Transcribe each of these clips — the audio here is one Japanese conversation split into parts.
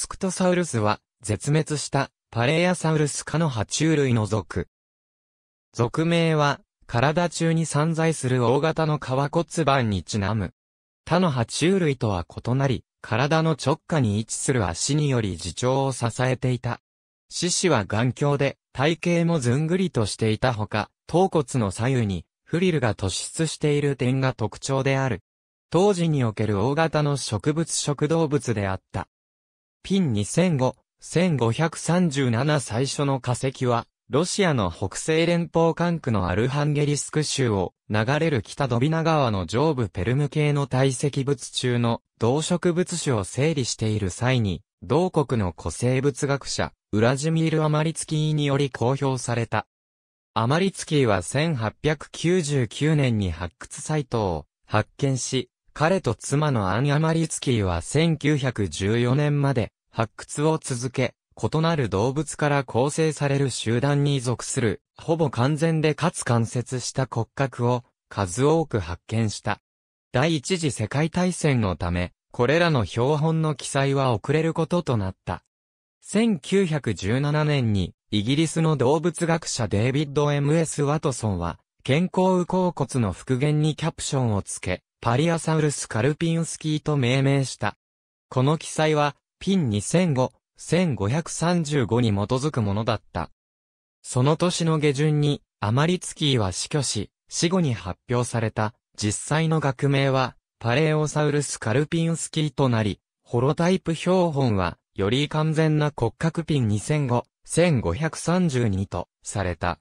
スクトサウルスは、絶滅したパレアサウルス科の爬虫類の属。属名は、体中に散在する大型の皮骨盤にちなむ。他の爬虫類とは異なり、体の直下に位置する足により自重を支えていた。獅子は眼鏡で、体型もずんぐりとしていたほか、頭骨の左右にフリルが突出している点が特徴である。当時における大型の植物食動物であった。ピン2005、1537最初の化石は、ロシアの北西連邦管区のアルハンゲリスク州を流れる北ドビナ川の上部ペルム系の堆積物中の動植物種を整理している際に、同国の古生物学者、ウラジミール・アマリツキーにより公表された。アマリツキーは1899年に発掘サイトを発見し、彼と妻のアン・アマリツキーは1914年まで発掘を続け、異なる動物から構成される集団に属する、ほぼ完全でかつ間接した骨格を数多く発見した。第一次世界大戦のため、これらの標本の記載は遅れることとなった。1917年に、イギリスの動物学者デイビッド・ M.S. ワトソンは、健康右甲骨の復元にキャプションをつけ、パリアサウルス・カルピンスキーと命名した。この記載は、ピン2005、1535に基づくものだった。その年の下旬に、アマリツキーは死去し、死後に発表された、実際の学名は、パレオサウルス・カルピンスキーとなり、ホロタイプ標本は、より完全な骨格ピン2005、1532とされた。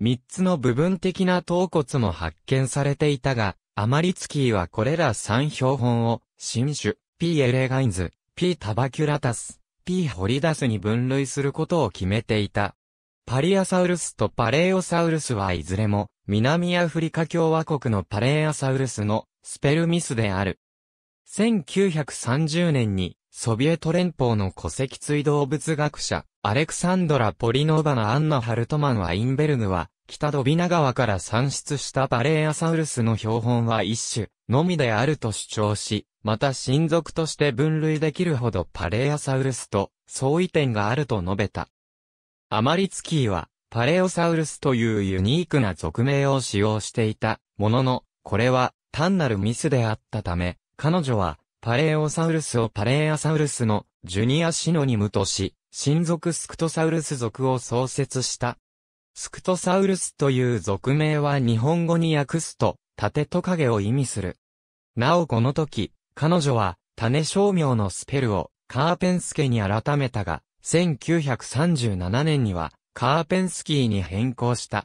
三つの部分的な頭骨も発見されていたが、アマリツキーはこれら3標本を、新種、P. エレガインズ、P. タバキュラタス、P. ホリダスに分類することを決めていた。パリアサウルスとパレオサウルスはいずれも、南アフリカ共和国のパレアサウルスのスペルミスである。1930年に、ソビエト連邦の戸籍追動物学者、アレクサンドラ・ポリノーバのアンナ・ハルトマンはインベルヌは、北ドビナ川から産出したパレーアサウルスの標本は一種のみであると主張し、また親族として分類できるほどパレーアサウルスと相違点があると述べた。アマリツキーはパレオサウルスというユニークな俗名を使用していたものの、これは単なるミスであったため、彼女はパレオサウルスをパレーアサウルスのジュニアシノニムとし、親族スクトサウルス族を創設したスクトサウルスという俗名は日本語に訳すと、盾と影を意味する。なおこの時、彼女は、種商名のスペルを、カーペンスケに改めたが、1937年には、カーペンスキーに変更した。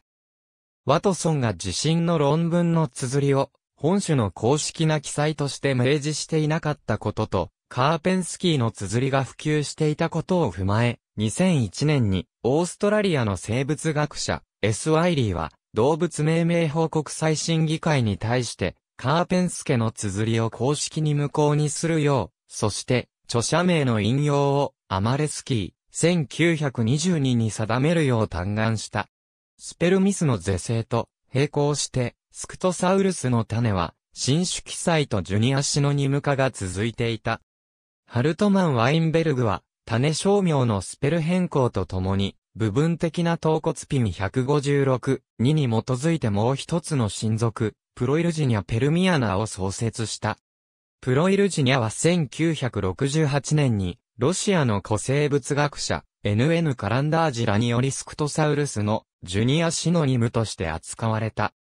ワトソンが自身の論文の綴りを、本種の公式な記載として明示していなかったことと、カーペンスキーの綴りが普及していたことを踏まえ、2001年にオーストラリアの生物学者、S. ワイリーは、動物命名報告最新議会に対して、カーペンスケの綴りを公式に無効にするよう、そして、著者名の引用を、アマレスキー、1922に定めるよう嘆願した。スペルミスの是正と、並行して、スクトサウルスの種は、新種記載とジュニアシノニム化が続いていた。ハルトマン・ワインベルグは、種商名のスペル変更とともに、部分的な頭骨ピン156、2に基づいてもう一つの親族、プロイルジニア・ペルミアナを創設した。プロイルジニアは1968年に、ロシアの古生物学者、NN カランダージラによりスクトサウルスのジュニアシノニムとして扱われた。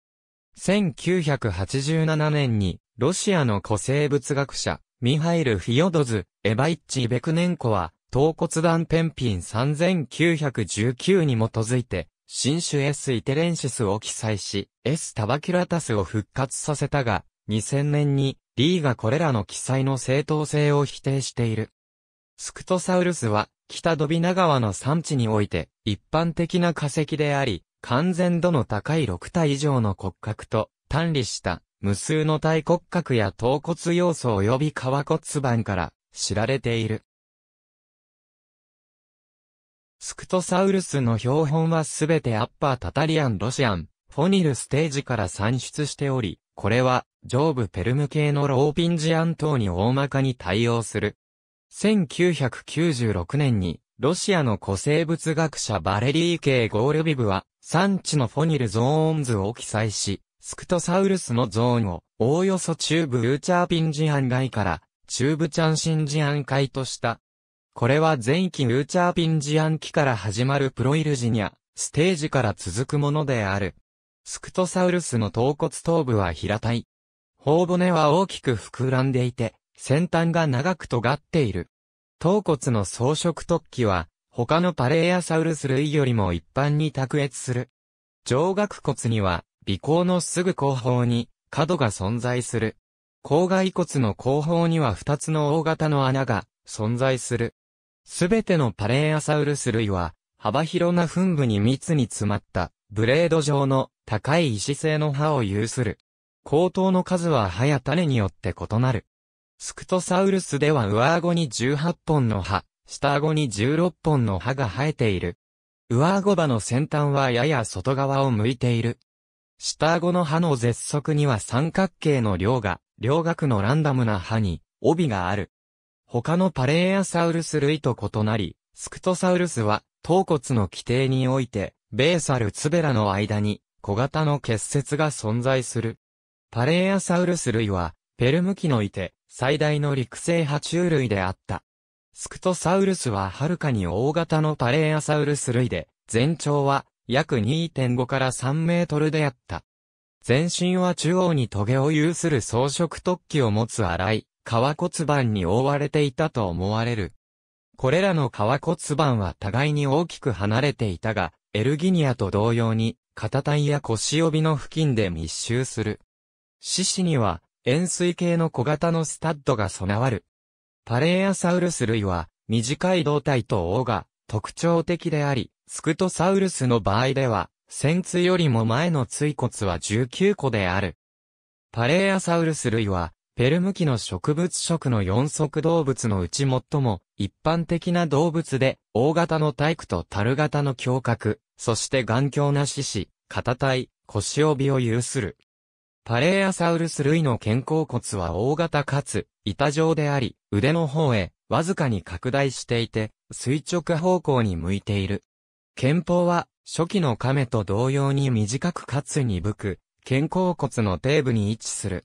1987年に、ロシアの古生物学者、ミハイル・フィヨドズ、エバイッチ・ベクネンコは、頭骨断片品3919に基づいて、新種 S イテレンシスを記載し、S タバキュラタスを復活させたが、2000年に、リーがこれらの記載の正当性を否定している。スクトサウルスは、北ドビナ川の産地において、一般的な化石であり、完全度の高い6体以上の骨格と、単理した無数の体骨格や頭骨要素及び皮骨板から知られている。スクトサウルスの標本はすべてアッパータタリアンロシアン、フォニルステージから産出しており、これは上部ペルム系のローピンジアン等に大まかに対応する。1996年にロシアの古生物学者バレリー・ケゴールビブは、産地のフォニルゾーン図を記載し、スクトサウルスのゾーンを、おおよそ中部ウーチャーピンジアン外から、中部チャンシンジアン海とした。これは前期ウーチャーピンジアン期から始まるプロイルジニア、ステージから続くものである。スクトサウルスの頭骨頭部は平たい。頬骨は大きく膨らんでいて、先端が長く尖っている。頭骨の装飾突起は、他のパレエアサウルス類よりも一般に卓越する。上顎骨には、鼻孔のすぐ後方に、角が存在する。口蓋骨の後方には二つの大型の穴が存在する。すべてのパレーアサウルス類は、幅広な墳部に密に詰まった、ブレード状の高い石製の歯を有する。口頭の数は歯や種によって異なる。スクトサウルスでは上顎に18本の歯、下顎に16本の歯が生えている。上顎歯の先端はやや外側を向いている。下顎の歯の絶足には三角形の量が、両角のランダムな歯に、帯がある。他のパレーアサウルス類と異なり、スクトサウルスは、頭骨の規定において、ベーサルツベラの間に、小型の結節が存在する。パレーアサウルス類は、ペルム紀のいて、最大の陸生爬虫類であった。スクトサウルスははるかに大型のパレーアサウルス類で、全長は約2.5から3メートルであった。全身は中央に棘を有する装飾突起を持つ荒い、皮骨盤に覆われていたと思われる。これらの皮骨盤は互いに大きく離れていたが、エルギニアと同様に、肩体や腰帯の付近で密集する。獅子には、円錐形の小型のスタッドが備わる。パレーアサウルス類は、短い胴体と尾が特徴的であり、スクトサウルスの場合では、先椎よりも前の椎骨は19個である。パレーアサウルス類は、ペルム紀の植物食の四足動物のうち最も一般的な動物で、大型の体育と樽型の胸郭、そして頑強な獅子、肩体、腰帯を有する。パレーアサウルス類の肩甲骨は大型かつ、板状であり、腕の方へ、わずかに拡大していて、垂直方向に向いている。肩峰は、初期の亀と同様に短くかつ鈍く、肩甲骨の底部に位置する。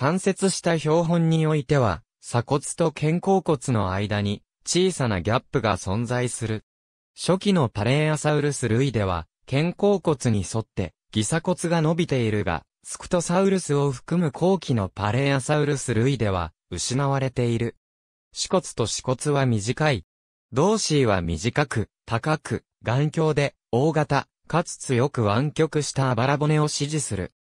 関節した標本においては、鎖骨と肩甲骨の間に小さなギャップが存在する。初期のパレーアサウルス類では、肩甲骨に沿ってギ鎖骨が伸びているが、スクトサウルスを含む後期のパレーアサウルス類では失われている。死骨と死骨は短い。同ーは短く、高く、眼鏡で、大型、かつ強く湾曲したあばら骨を支持する。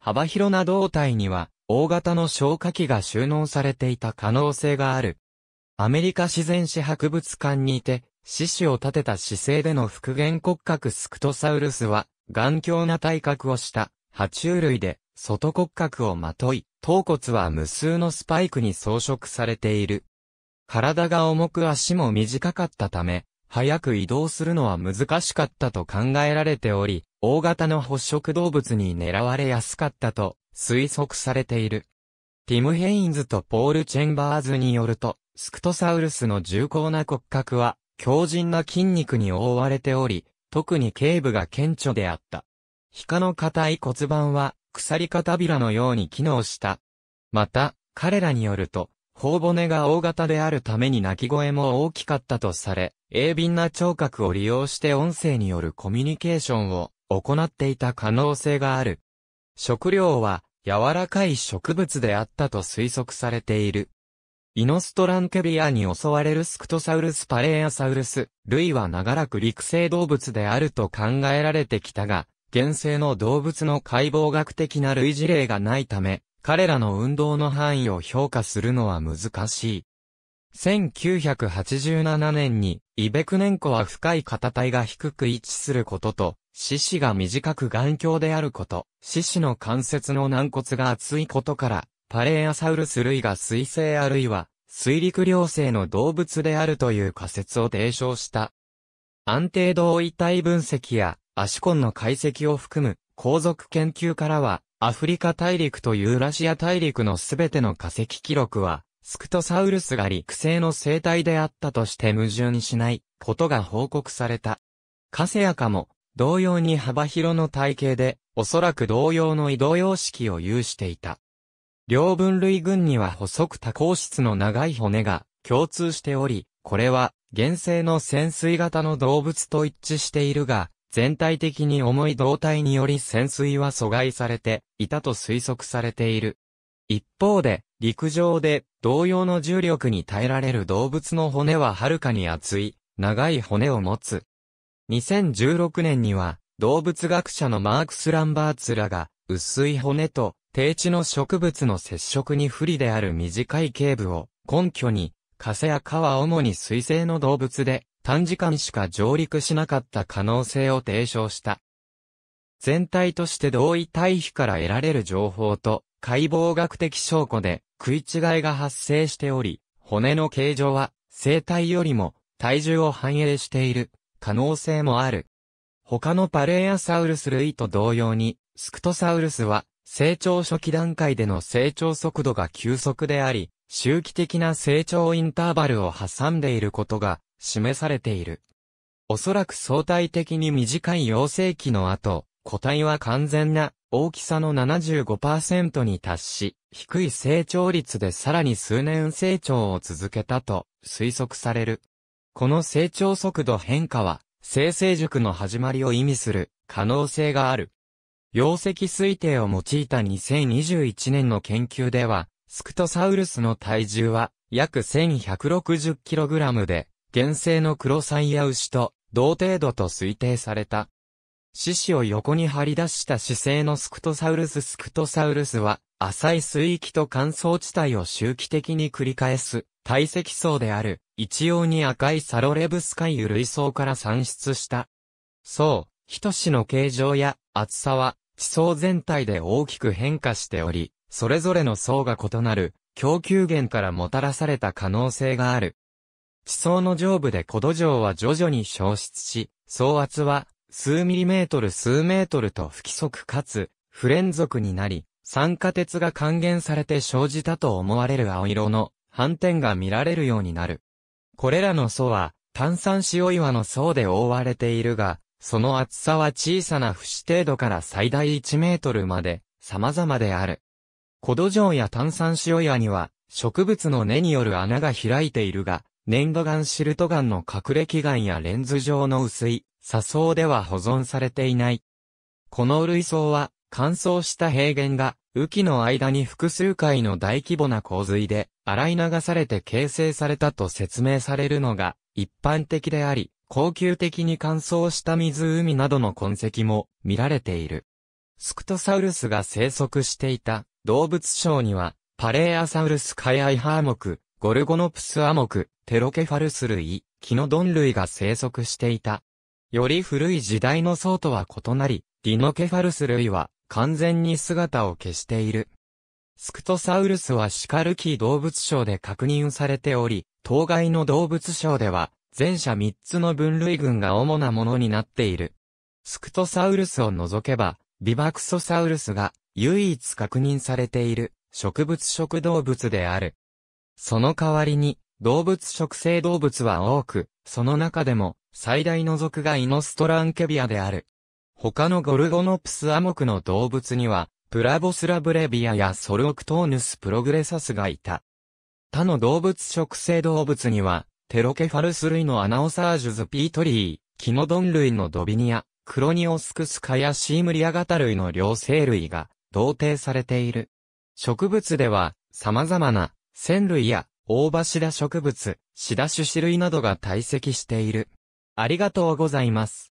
幅広な胴体には、大型の消火器が収納されていた可能性がある。アメリカ自然史博物館にて、獅子を立てた姿勢での復元骨格スクトサウルスは、頑強な体格をした、爬虫類で、外骨格をまとい、頭骨は無数のスパイクに装飾されている。体が重く足も短かったため、早く移動するのは難しかったと考えられており、大型の捕食動物に狙われやすかったと推測されている。ティム・ヘインズとポール・チェンバーズによると、スクトサウルスの重厚な骨格は、強靭な筋肉に覆われており、特に頸部が顕著であった。皮下の硬い骨盤は、鎖肩びらのように機能した。また、彼らによると、頬骨が大型であるために鳴き声も大きかったとされ、鋭敏な聴覚を利用して音声によるコミュニケーションを行っていた可能性がある。食料は柔らかい植物であったと推測されている。イノストランケビアに襲われるスクトサウルスパレーアサウルス、類は長らく陸生動物であると考えられてきたが、現生の動物の解剖学的な類事例がないため、彼らの運動の範囲を評価するのは難しい。1987年に、イベクネンコは深い肩体が低く位置することと、四肢が短く眼鏡であること、四肢の関節の軟骨が厚いことから、パレーアサウルス類が水生あるいは、水陸両生の動物であるという仮説を提唱した。安定同位体分析や、アシコンの解析を含む、後続研究からは、アフリカ大陸とユーラシア大陸のすべての化石記録は、スクトサウルスが陸生の生態であったとして矛盾しないことが報告された。カセアカも同様に幅広の体型で、おそらく同様の移動様式を有していた。両分類群には細く多孔質の長い骨が共通しており、これは原生の潜水型の動物と一致しているが、全体的に重い胴体により潜水は阻害されていたと推測されている。一方で、陸上で同様の重力に耐えられる動物の骨ははるかに厚い、長い骨を持つ。2016年には、動物学者のマークス・ランバーツらが、薄い骨と、低地の植物の接触に不利である短い頸部を根拠に、カセやカは主に水生の動物で、短時間しか上陸しなかった可能性を提唱した。全体として同位対比から得られる情報と解剖学的証拠で食い違いが発生しており、骨の形状は生体よりも体重を反映している可能性もある。他のパレアサウルス類と同様に、スクトサウルスは、成長初期段階での成長速度が急速であり、周期的な成長インターバルを挟んでいることが示されている。おそらく相対的に短い幼生期の後、個体は完全な大きさの75%に達し、低い成長率でさらに数年成長を続けたと推測される。この成長速度変化は、生成塾の始まりを意味する可能性がある。容積推定を用いた2021年の研究では、スクトサウルスの体重は約 1160kg で、原生のクロサイヤ牛と同程度と推定された。獅子を横に張り出した姿勢のスクトサウルススクトサウルスは、浅い水域と乾燥地帯を周期的に繰り返す堆積層である、一様に赤いサロレブス海油類層から産出した。層、一種の形状や厚さは、地層全体で大きく変化しており、それぞれの層が異なる、供給源からもたらされた可能性がある。地層の上部で古土壌は徐々に消失し、層圧は数ミリメートル数メートルと不規則かつ不連続になり、酸化鉄が還元されて生じたと思われる青色の斑点が見られるようになる。これらの層は、炭酸塩岩の層で覆われているが、その厚さは小さな節程度から最大1メートルまで、様々である。古土壌や炭酸塩岩には、植物の根による穴が開いているが、粘土岩シルト岩の隠れ基岩やレンズ状の薄い、砂層では保存されていない。この類層は、乾燥した平原が、雨季の間に複数回の大規模な洪水で、洗い流されて形成されたと説明されるのが一般的であり、恒久的に乾燥した湖などの痕跡も見られている。スクトサウルスが生息していた動物章には、パレーアサウルスカイアイハーク、ゴルゴノプスアク、テロケファルス類、キノドン類が生息していた。より古い時代の層とは異なり、ディノケファルス類は完全に姿を消している。スクトサウルスはシカルキー動物賞で確認されており、当該の動物賞では、前者3つの分類群が主なものになっている。スクトサウルスを除けば、ビバクソサウルスが唯一確認されている植物食動物である。その代わりに、動物食性動物は多く、その中でも最大の属がイノストランケビアである。他のゴルゴノプスアモクの動物には、プラボスラブレビアやソルオクトーヌスプログレサスがいた。他の動物食性動物には、テロケファルス類のアナオサージュズピートリー、キノドン類のドビニア、クロニオスクスカやシームリア型類の両生類が、同定されている。植物では、様々な、線類や、オオバシダ植物、シダ種子類などが堆積している。ありがとうございます。